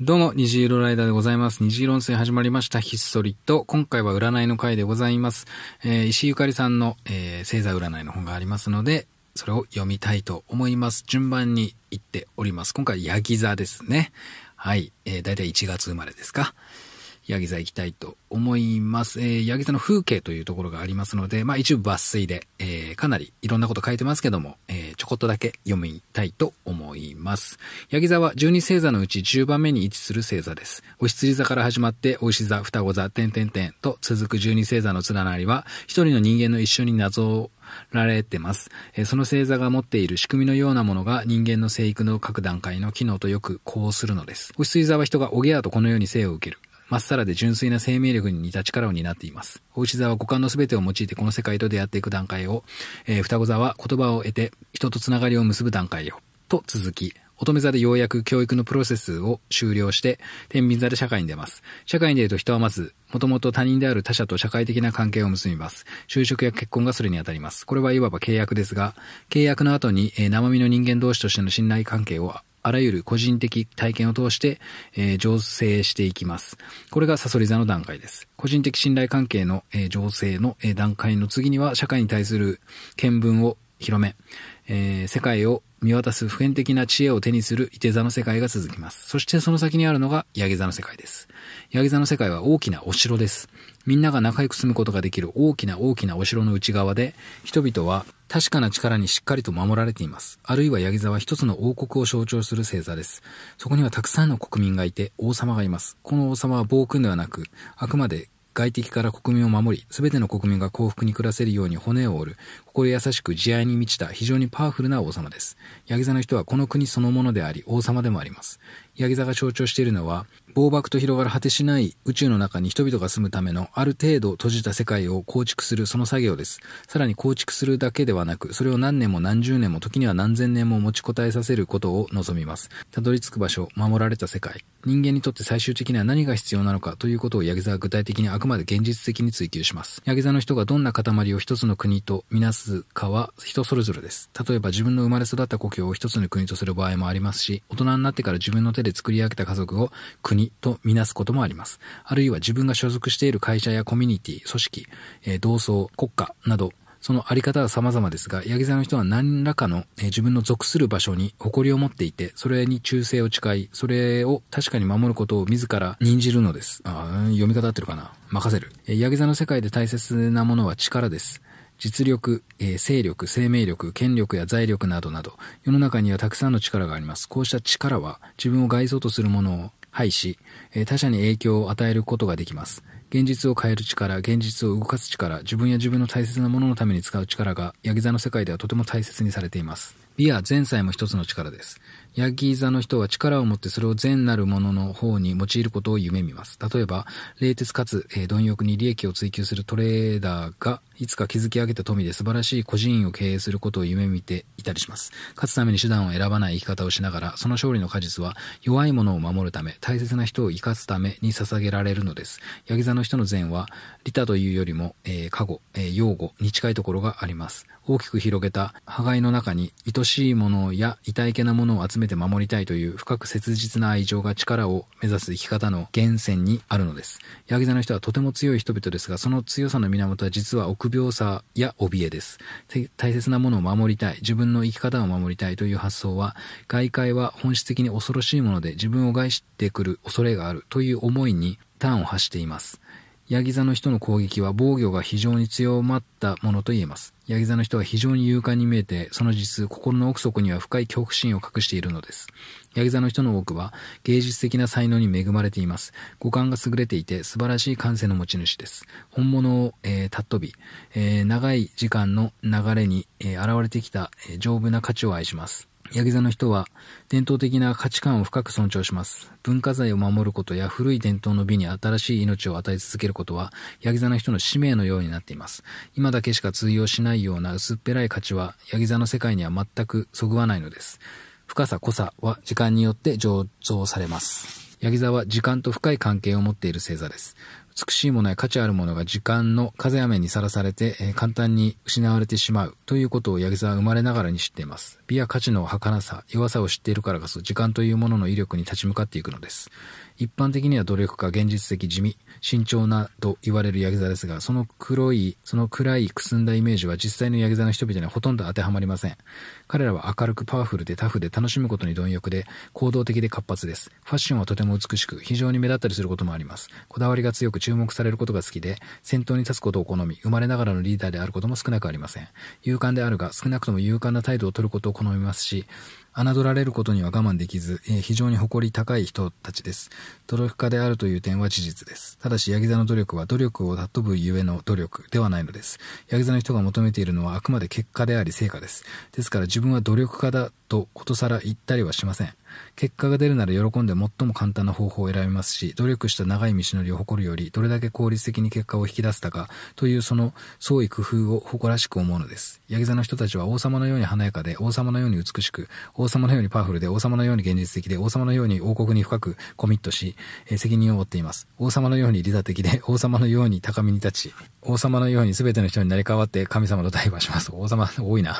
どうも、虹色ライダーでございます。虹色温泉始まりました。ひっそりと、今回は占いの回でございます。えー、石ゆかりさんの、えー、星座占いの本がありますので、それを読みたいと思います。順番に言っております。今回、ヤギ座ですね。はい。えー、だいたい1月生まれですか。ヤギ座行きたいと思います。えー、ヤギ座の風景というところがありますので、まあ一部抜粋で、えー、かなりいろんなこと書いてますけども、えー、ちょこっとだけ読みたいと思います。ヤギ座は12星座のうち10番目に位置する星座です。お羊座から始まって、お牛座、双子座、点々点と続く12星座の連なりは、一人の人間の一緒に謎をられてます。その星座が持っている仕組みのようなものが人間の生育の各段階の機能とよく呼応するのです。お羊座は人がおげやとこのように生を受ける。まっさらで純粋な生命力に似た力を担っています。お牛座は五感の全てを用いてこの世界と出会っていく段階を、えー、双子座は言葉を得て人とつながりを結ぶ段階を、と続き、乙女座でようやく教育のプロセスを終了して、天秤座で社会に出ます。社会に出ると人はまず、もともと他人である他者と社会的な関係を結びます。就職や結婚がそれにあたります。これはいわば契約ですが、契約の後に、えー、生身の人間同士としての信頼関係をあらゆる個人的体験を通して、えー、醸成していきます。これがサソリ座の段階です。個人的信頼関係の、えー、醸成の、えー、段階の次には、社会に対する見聞を広め、えー、世界を見渡す普遍的な知恵を手にする伊手座の世界が続きます。そしてその先にあるのがヤギ座の世界です。ヤギ座の世界は大きなお城です。みんなが仲良く住むことができる大きな大きなお城の内側で、人々は確かな力にしっかりと守られています。あるいはヤギ座は一つの王国を象徴する星座です。そこにはたくさんの国民がいて王様がいます。この王様は暴君ではなく、あくまで外敵から国民を守り、すべての国民が幸福に暮らせるように骨を折る、心優しく慈愛に満ちた非常にパワフルな王様です。ヤギ座の人はこの国そのものであり、王様でもあります。ヤギ座が象徴しているのは、暴爆と広がる果てしない宇宙の中に人々が住むためのある程度閉じた世界を構築するその作業です。さらに構築するだけではなく、それを何年も何十年も時には何千年も持ちこたえさせることを望みます。たどり着く場所、守られた世界。人間にとって最終的には何が必要なのかということをヤギ座は具体的にあくまで現実的に追求します。ヤギ座の人がどんな塊を一つの国とみなすかは人それぞれです。例えば自分の生まれ育った故郷を一つの国とする場合もありますし、大人になってから自分の手で作り上げた家族を国とみなすこともあります。あるいは自分が所属している会社やコミュニティ、組織、えー、同窓、国家など、そのあり方は様々ですが、ヤギ座の人は何らかの、えー、自分の属する場所に誇りを持っていて、それに忠誠を誓い、それを確かに守ることを自ら任じるのです。あ読み方合ってるかな任せる。えー、ヤギ座の世界で大切なものは力です。実力、えー、勢力、生命力、権力や財力などなど、世の中にはたくさんの力があります。こうした力は、自分を害そうとするものを排し、他者に影響を与えることができます。現実を変える力、現実を動かす力、自分や自分の大切なもののために使う力が、ヤギ座の世界ではとても大切にされています。美や前妻も一つの力です。ヤギ座の人は力を持ってそれを善なるものの方に用いることを夢見ます。例えば、冷徹かつ、えー、貪欲に利益を追求するトレーダーが、いつか築き上げた富で素晴らしい個人を経営することを夢見ていたりします。勝つために手段を選ばない生き方をしながら、その勝利の果実は、弱いものを守るため、大切な人を生かすために捧げられるのです。ヤギ座の人の善は、利他というよりも、えー、過去、えー、用語に近いところがあります。大きく広げた、破壊の中に、愛しいものや痛いけなものを集めて守りたいという深く切実な愛情が力を目指す生き方の源泉にあるのです。ヤギ座の人はとても強い人々ですが、その強さの源は実は臆病さや怯えです。大切なものを守りたい、自分の生き方を守りたいという発想は、外界は本質的に恐ろしいもので自分を害してくる恐れがあるという思いにンを発しています。ヤギ座の人の攻撃は防御が非常に強まったものと言えます。ヤギ座の人は非常に勇敢に見えて、その実、心の奥底には深い恐怖心を隠しているのです。ヤギ座の人の多くは芸術的な才能に恵まれています。五感が優れていて素晴らしい感性の持ち主です。本物を、えー、飛び、えー、長い時間の流れに、えー、現れてきた、え丈夫な価値を愛します。ヤギ座の人は伝統的な価値観を深く尊重します。文化財を守ることや古い伝統の美に新しい命を与え続けることは、ヤギ座の人の使命のようになっています。今だけしか通用しないような薄っぺらい価値は、ヤギ座の世界には全くそぐわないのです。深さ濃さは時間によって醸造されます。ヤギ座は時間と深い関係を持っている星座です。美しいものや価値あるものが時間の風雨にさらされて、えー、簡単に失われてしまうということを八木沢は生まれながらに知っています。美や価値の儚さ、弱さを知っているからこそ時間というものの威力に立ち向かっていくのです。一般的には努力家、現実的、地味、慎重なと言われるヤギ座ですが、その黒い、その暗いくすんだイメージは実際のヤギ座の人々にはほとんど当てはまりません。彼らは明るくパワフルでタフで楽しむことに貪欲で、行動的で活発です。ファッションはとても美しく、非常に目立ったりすることもあります。こだわりが強く注目されることが好きで、先頭に立つことを好み、生まれながらのリーダーであることも少なくありません。勇敢であるが、少なくとも勇敢な態度を取ることを好みますし、侮られることには我慢できず、えー、非常に誇り高い人たちです。努力家であるという点は事実です。ただし、ヤギ座の努力は努力を尊ぶゆえの努力ではないのです。ヤギ座の人が求めているのはあくまで結果であり成果です。ですから自分は努力家だとことさら言ったりはしません。結果が出るなら喜んで最も簡単な方法を選びますし、努力した長い道のりを誇るより、どれだけ効率的に結果を引き出せたか、というその創意工夫を誇らしく思うのです。ヤギ座の人たちは王様のように華やかで、王様のように美しく、王様のようにパワフルで、王様のように現実的で、王様のように王国に深くコミットし、責任を負っています。王様のように利他的で、王様のように高みに立ち、王様のように全ての人に成り代わって神様と対話します。王様、多いな。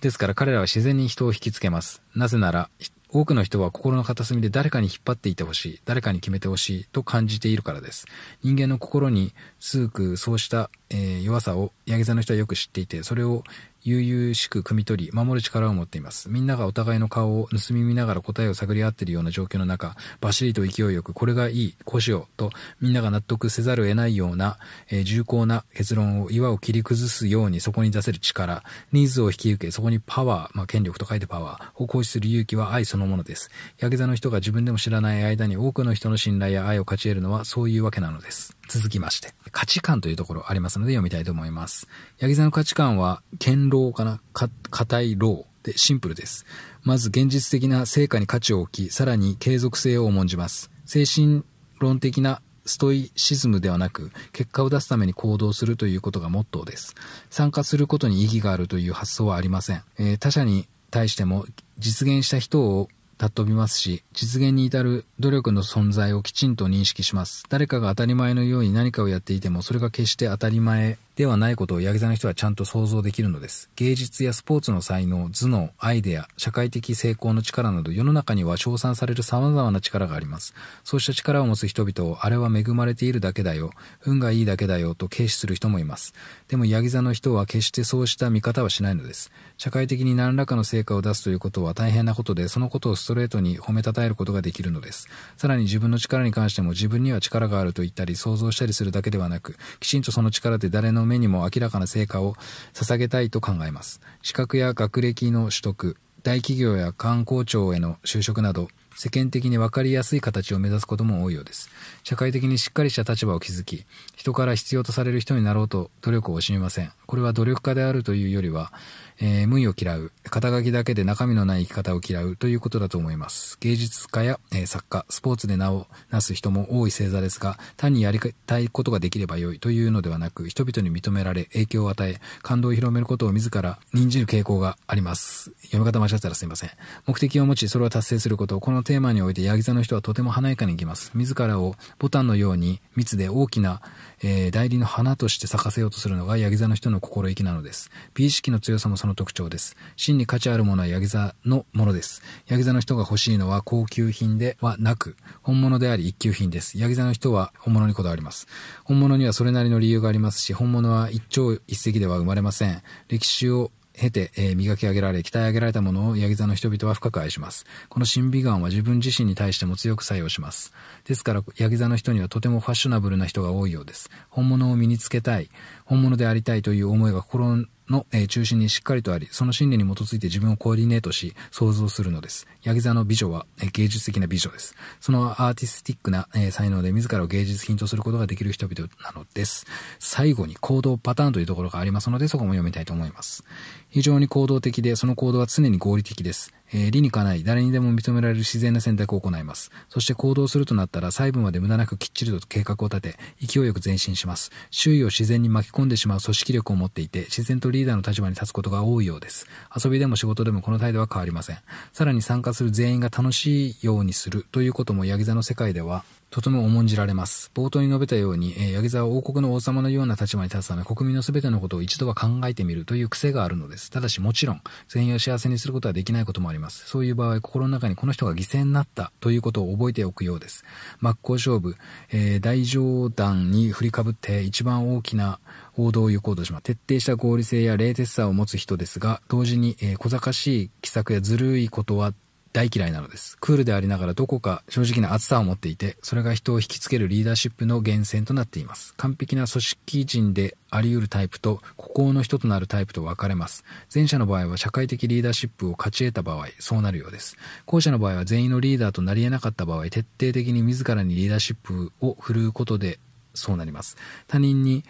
ですから彼らは自然に人を引きつけます。なぜなら、多くの人は心の片隅で誰かに引っ張っていてほしい、誰かに決めてほしいと感じているからです。人間の心に強くそうした、えー、弱さを、ヤギ座の人はよく知っていて、それを悠々しく汲み取り、守る力を持っています。みんながお互いの顔を盗み見ながら答えを探り合っているような状況の中、バシリと勢いよく、これがいい、こうしよう、と、みんなが納得せざるを得ないような、えー、重厚な結論を、岩を切り崩すようにそこに出せる力、ニーズを引き受け、そこにパワー、まあ、権力と書いてパワーを行使する勇気は愛そのものです。ヤク座の人が自分でも知らない間に多くの人の信頼や愛を勝ち得るのはそういうわけなのです。続きまして、価値観というところありますので読みたいと思います。ヤギ座の価値観は、権牢かな硬い牢でシンプルです。まず現実的な成果に価値を置き、さらに継続性を重んじます。精神論的なストイシズムではなく、結果を出すために行動するということがモットーです。参加することに意義があるという発想はありません。えー、他者に対しても実現した人を尊びますし、実現に至る努力の存在をきちんと認識します。誰かが当たり前のように何かをやっていても、それが決して当たり前ではないことをヤギ座の人はちゃんと想像できるのです。芸術やスポーツの才能、頭脳、アイデア、社会的成功の力など世の中には称賛される様々な力があります。そうした力を持つ人々をあれは恵まれているだけだよ、運がいいだけだよと軽視する人もいます。でもヤギ座の人は決してそうした見方はしないのです。社会的に何らかの成果を出すということは大変なことで、そのことをストレートに褒めたたえることができるのです。さらに自分の力に関しても自分には力があると言ったり想像したりするだけではなく、きちんとその力で誰の目にも明らかな成果を捧げたいと考えます。資格や学歴の取得、大企業や観光庁への就職など、世間的に分かりやすい形を目指すことも多いようです。社会的にしっかりした立場を築き、人から必要とされる人になろうと努力を惜しみません。これは努力家であるというよりは、えー、無意を嫌う、肩書きだけで中身のない生き方を嫌うということだと思います。芸術家や、えー、作家、スポーツで名をなす人も多い星座ですが、単にやりたいことができればよいというのではなく、人々に認められ、影響を与え、感動を広めることを自ら任じる傾向があります。読み方間違ったらすいません。目的を持ち、それを達成すること、このテーマにおいて、ヤギ座の人はとても華やかにいきます。自らをボタンのように密で大きな、えー、代理の花として咲かせようとするのが、ヤギ座の人のの心意気なのです。美意識の強さもその特徴です。真に価値あるものはヤギ座のものです。ヤギ座の人が欲しいのは高級品ではなく、本物であり一級品です。ヤギ座の人は本物にこだわります。本物にはそれなりの理由がありますし、本物は一朝一夕では生まれません。歴史を経て、えー、磨き上げられ、鍛え上げられたものをヤギ座の人々は深く愛します。この審美眼は自分自身に対しても強く作用します。ですから、ヤギ座の人にはとてもファッショナブルな人が多いようです。本物を身につけたい。本物でありたいという思いが心の、え中心にしっかりとあり、その信念に基づいて自分をコーディネートし、想像するのです。ヤギ座の美女は、え芸術的な美女です。そのアーティスティックな、え才能で自らを芸術品とすることができる人々なのです。最後に行動パターンというところがありますので、そこも読みたいと思います。非常に行動的で、その行動は常に合理的です。えー、理にかない、誰にでも認められる自然な選択を行います。そして行動するとなったら、細部まで無駄なくきっちりと計画を立て、勢いよく前進します。周囲を自然に巻き込んでしまう組織力を持っていて、自然とリーダーの立場に立つことが多いようです。遊びでも仕事でもこの態度は変わりません。さらに参加する全員が楽しいようにするということもヤギ座の世界では、とても重んじられます。冒頭に述べたように、えー、ヤギ座は王国の王様のような立場に立つため、国民の全てのことを一度は考えてみるという癖があるのです。ただしもちろん、全員を幸せにすることはできないこともあります。そういう場合、心の中にこの人が犠牲になったということを覚えておくようです。真っ向勝負、えー、大冗談に振りかぶって一番大きな王道を行こうとします。徹底した合理性や冷徹さを持つ人ですが、同時に、えー、小賢しい奇策やずるいことは大嫌いなのです。クールでありながらどこか正直な熱さを持っていて、それが人を引きつけるリーダーシップの源泉となっています。完璧な組織人であり得るタイプと、孤高の人となるタイプと分かれます。前者の場合は社会的リーダーシップを勝ち得た場合、そうなるようです。後者の場合は全員のリーダーとなり得なかった場合、徹底的に自らにリーダーシップを振るうことで、そうなります。他人に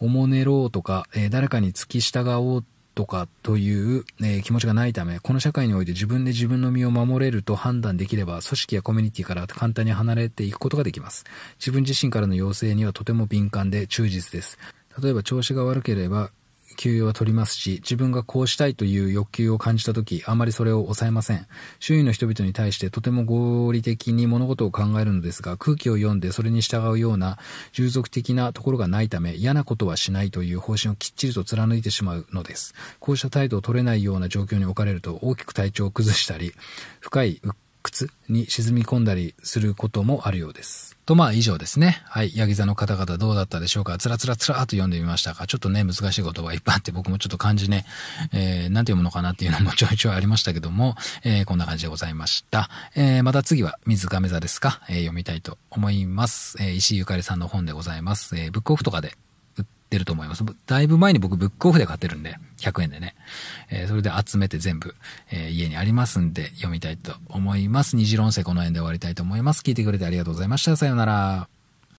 おもねろうとか、えー、誰かに付き従おうとかという、えー、気持ちがないため、この社会において自分で自分の身を守れると判断できれば、組織やコミュニティから簡単に離れていくことができます。自分自身からの要請にはとても敏感で忠実です。例えば調子が悪ければ、休養は取りますし、自分がこうしたいという欲求を感じたとき、あまりそれを抑えません。周囲の人々に対してとても合理的に物事を考えるのですが、空気を読んでそれに従うような従属的なところがないため、嫌なことはしないという方針をきっちりと貫いてしまうのです。こうした態度を取れないような状況に置かれると、大きく体調を崩したり、深い鬱窟に沈み込んだりすることもあるようです。と、まあ以上ですね。はい。ヤギ座の方々どうだったでしょうかつらつらつらと読んでみましたかちょっとね、難しい言葉いっぱいあって、僕もちょっと漢字ね、えー、なんて読むのかなっていうのもちょいちょいありましたけども、えー、こんな感じでございました。えー、また次は水亀座ですか、えー、読みたいと思います。えー、石井ゆかりさんの本でございます。えー、ブックオフとかで売ってると思います。だいぶ前に僕ブックオフで買ってるんで、100円でね。えー、それで集めて全部、えー、家にありますんで読みたいと思います。次論世この辺で終わりたいと思います。聞いてくれてありがとうございました。さようなら。